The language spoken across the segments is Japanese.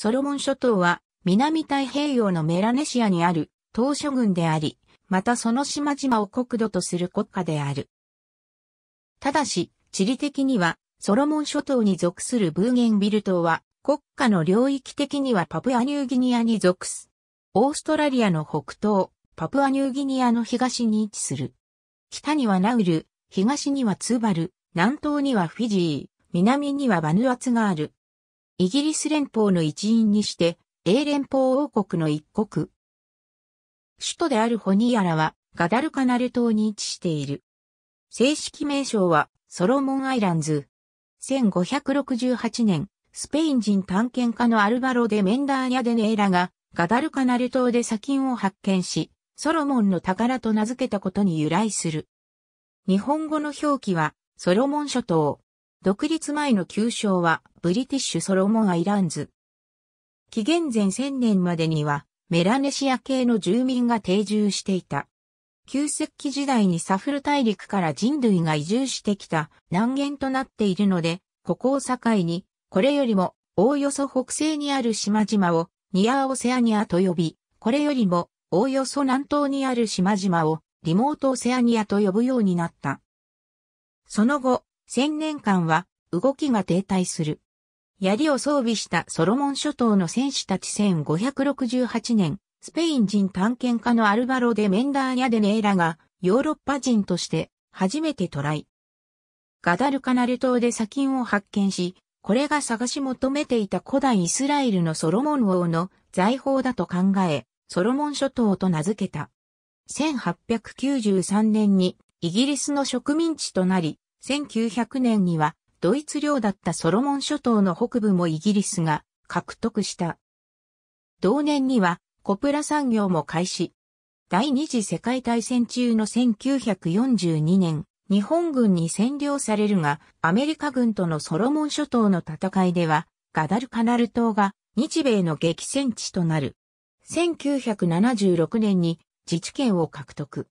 ソロモン諸島は南太平洋のメラネシアにある島諸群であり、またその島々を国土とする国家である。ただし、地理的にはソロモン諸島に属するブーゲンビル島は国家の領域的にはパプアニューギニアに属す。オーストラリアの北東、パプアニューギニアの東に位置する。北にはナウル、東にはツーバル、南東にはフィジー、南にはバヌアツがある。イギリス連邦の一員にして、英連邦王国の一国。首都であるホニアラは、ガダルカナル島に位置している。正式名称は、ソロモンアイランズ。1568年、スペイン人探検家のアルバロ・デ・メンダーニャ・デネーラが、ガダルカナル島で砂金を発見し、ソロモンの宝と名付けたことに由来する。日本語の表記は、ソロモン諸島。独立前の旧称は、ブリティッシュソロモンアイランズ。紀元前1000年までには、メラネシア系の住民が定住していた。旧石器時代にサフル大陸から人類が移住してきた難限となっているので、ここを境に、これよりも、おおよそ北西にある島々を、ニアオセアニアと呼び、これよりも、おおよそ南東にある島々を、リモートオセアニアと呼ぶようになった。その後、千年間は、動きが停滞する。槍を装備したソロモン諸島の戦士たち1568年、スペイン人探検家のアルバロ・デ・メンダーニャ・デネーラがヨーロッパ人として初めてトライ。ガダルカナル島で砂金を発見し、これが探し求めていた古代イスラエルのソロモン王の財宝だと考え、ソロモン諸島と名付けた。1893年にイギリスの植民地となり、1900年にはドイツ領だったソロモン諸島の北部もイギリスが獲得した。同年にはコプラ産業も開始。第二次世界大戦中の1942年、日本軍に占領されるが、アメリカ軍とのソロモン諸島の戦いでは、ガダルカナル島が日米の激戦地となる。1976年に自治権を獲得。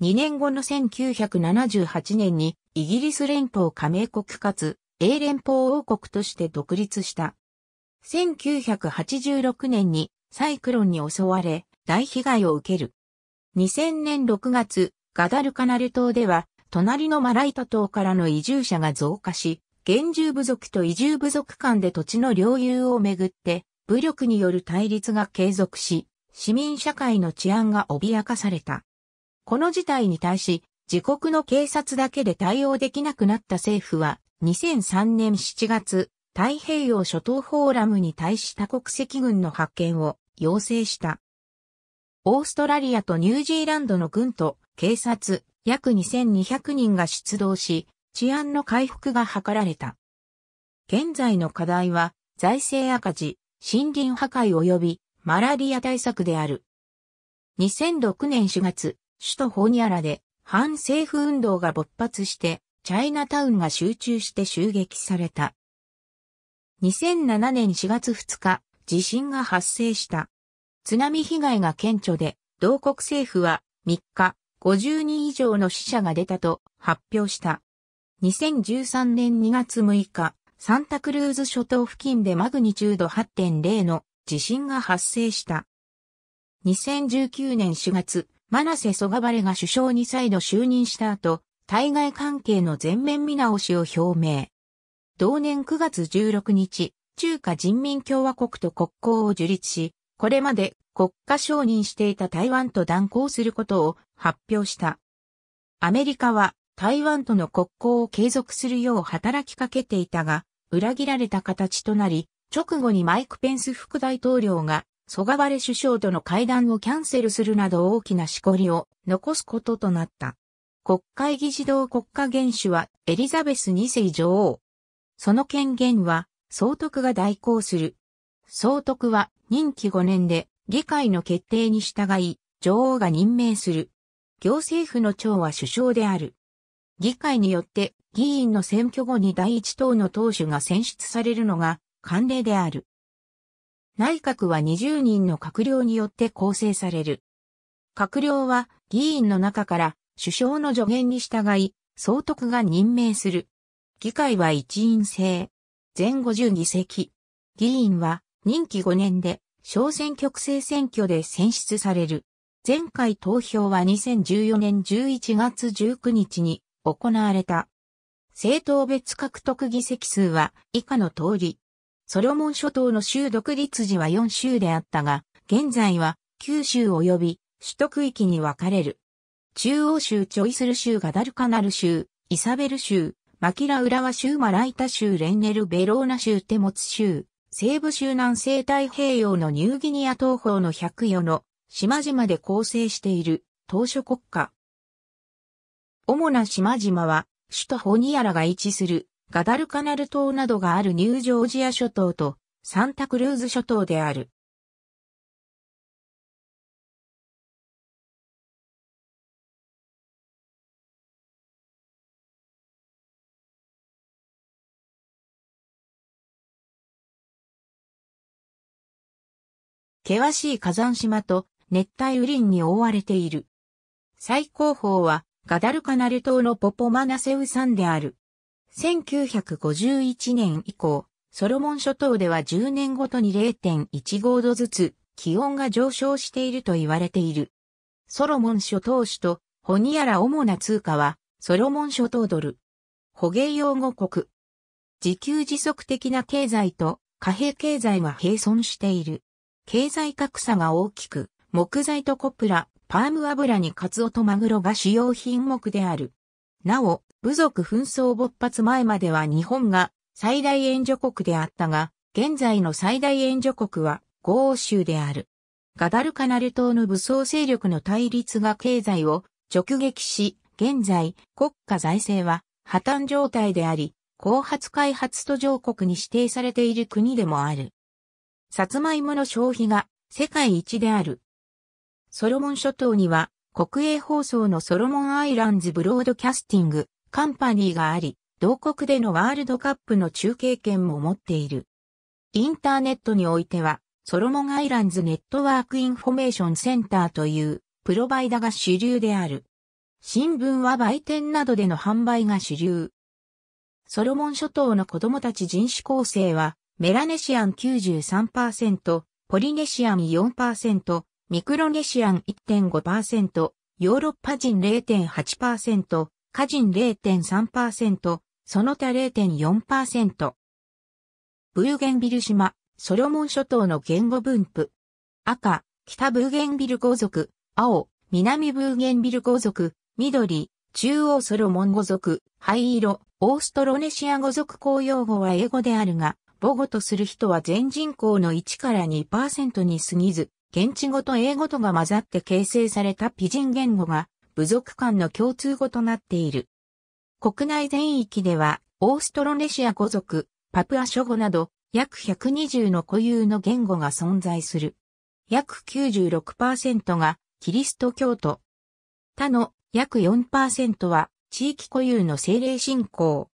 2年後の1978年にイギリス連邦加盟国かつ英連邦王国として独立した。1986年にサイクロンに襲われ大被害を受ける。2000年6月、ガダルカナル島では隣のマライタ島からの移住者が増加し、現住部族と移住部族間で土地の領有をめぐって武力による対立が継続し、市民社会の治安が脅かされた。この事態に対し、自国の警察だけで対応できなくなった政府は、2003年7月、太平洋諸島フォーラムに対し多国籍軍の発見を要請した。オーストラリアとニュージーランドの軍と警察約2200人が出動し、治安の回復が図られた。現在の課題は財政赤字、森林破壊及びマラリア対策である。2006年4月、首都ホニアラで反政府運動が勃発して、チャイナタウンが集中して襲撃された。2007年4月2日、地震が発生した。津波被害が顕著で、同国政府は3日、50人以上の死者が出たと発表した。2013年2月6日、サンタクルーズ諸島付近でマグニチュード8.0の地震が発生した。2019年4月、マナセ・ソガバレが首相に再度就任した後、対外関係の全面見直しを表明。同年9月16日、中華人民共和国と国交を樹立し、これまで国家承認していた台湾と断交することを発表した。アメリカは台湾との国交を継続するよう働きかけていたが、裏切られた形となり、直後にマイク・ペンス副大統領がソガバレ首相との会談をキャンセルするなど大きなしこりを残すこととなった。国会議事堂国家元首はエリザベス2世女王。その権限は総督が代行する。総督は任期5年で議会の決定に従い、女王が任命する。行政府の長は首相である。議会によって議員の選挙後に第一党の党首が選出されるのが慣例である。内閣は20人の閣僚によって構成される。閣僚は議員の中から首相の助言に従い、総督が任命する。議会は一員制。全50議席。議員は任期5年で小選挙区制選挙で選出される。前回投票は2014年11月19日に行われた。政党別獲得議席数は以下の通り。ソロモン諸島の州独立時は4州であったが、現在は九州及び首都区域に分かれる。中央州チョイスル州ガダルカナル州、イサベル州、マキラウラワ州マライタ州レンネルベローナ州テモツ州、西部州南西太平洋のニューギニア東方の百余の島々で構成している島嶼国家。主な島々は首都ホニアラが位置するガダルカナル島などがあるニュージョージア諸島とサンタクルーズ諸島である。険しい火山島と熱帯雨林に覆われている。最高峰はガダルカナル島のポポマナセウ山である。1951年以降、ソロモン諸島では10年ごとに0.15度ずつ気温が上昇していると言われている。ソロモン諸島首とホニアラ主な通貨はソロモン諸島ドル。捕鯨用語国。自給自足的な経済と貨幣経済は並存している。経済格差が大きく、木材とコプラ、パーム油にカツオとマグロが主要品目である。なお、部族紛争勃発前までは日本が最大援助国であったが、現在の最大援助国は豪欧州である。ガダルカナル島の武装勢力の対立が経済を直撃し、現在国家財政は破綻状態であり、後発開発途上国に指定されている国でもある。サツマイモの消費が世界一である。ソロモン諸島には国営放送のソロモンアイランズブロードキャスティングカンパニーがあり、同国でのワールドカップの中継権も持っている。インターネットにおいては、ソロモンアイランズネットワークインフォメーションセンターというプロバイダが主流である。新聞は売店などでの販売が主流。ソロモン諸島の子供たち人種構成は、メラネシアン93%、ポリネシアン4%、ミクロネシアン1.5%、ヨーロッパ人0.8%、歌人0.3%、その他0.4%。ブーゲンビル島、ソロモン諸島の言語分布。赤、北ブーゲンビル語族、青、南ブーゲンビル語族、緑、中央ソロモン語族、灰色、オーストロネシア語族公用語は英語であるが、母語とする人は全人口の1から2%に過ぎず、現地語と英語とが混ざって形成されたピジン言語が部族間の共通語となっている。国内全域では、オーストロネシア語族、パプア諸語など、約120の固有の言語が存在する。約96%がキリスト教徒。他の約4%は地域固有の精霊信仰。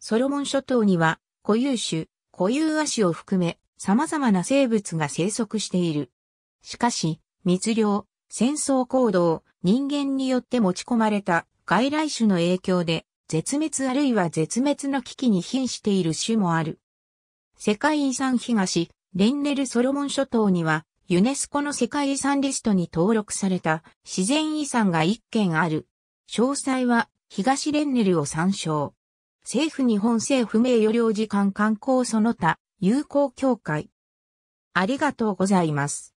ソロモン諸島には固有種、固有亜種を含め様々な生物が生息している。しかし、密漁、戦争行動、人間によって持ち込まれた外来種の影響で絶滅あるいは絶滅の危機に瀕している種もある。世界遺産東、レンネルソロモン諸島にはユネスコの世界遺産リストに登録された自然遺産が1件ある。詳細は東レンネルを参照。政府日本政府名誉領事館観光その他友好協会。ありがとうございます。